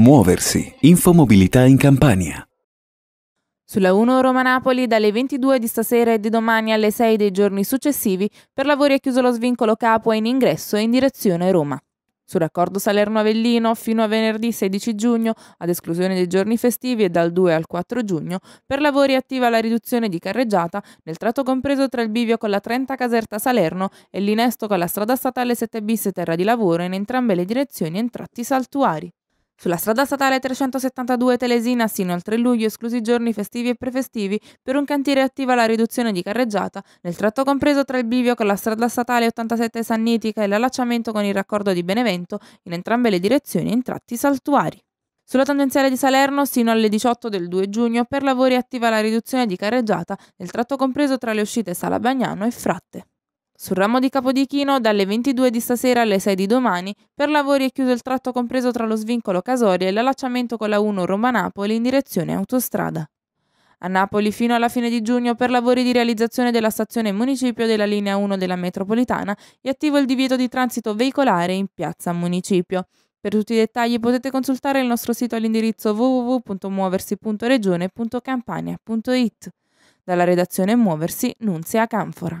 Muoversi. Infomobilità in Campania. Sulla 1 Roma-Napoli dalle 22 di stasera e di domani alle 6 dei giorni successivi per lavori è chiuso lo svincolo Capua in ingresso e in direzione Roma. Sul raccordo Salerno-Avellino fino a venerdì 16 giugno, ad esclusione dei giorni festivi e dal 2 al 4 giugno, per lavori è attiva la riduzione di carreggiata nel tratto compreso tra il bivio con la 30 Caserta Salerno e l'inesto con la strada statale 7 bis Terra di Lavoro in entrambe le direzioni e in tratti saltuari. Sulla strada statale 372 Telesina sino al 3 luglio, esclusi giorni festivi e prefestivi, per un cantiere attiva la riduzione di carreggiata nel tratto compreso tra il bivio con la strada statale 87 Sannitica e l'allacciamento con il raccordo di Benevento, in entrambe le direzioni in tratti saltuari. Sulla tangenziale di Salerno sino alle 18 del 2 giugno per lavori attiva la riduzione di carreggiata nel tratto compreso tra le uscite Sala Bagnano e Fratte. Sul ramo di Capodichino dalle 22 di stasera alle 6 di domani per lavori è chiuso il tratto compreso tra lo svincolo Casoria e l'allacciamento con la 1 Roma-Napoli in direzione autostrada. A Napoli fino alla fine di giugno per lavori di realizzazione della stazione municipio della linea 1 della metropolitana è attivo il divieto di transito veicolare in piazza municipio. Per tutti i dettagli potete consultare il nostro sito all'indirizzo www.muoversi.regione.campania.it. Dalla redazione Muoversi, Nunzia Canfora.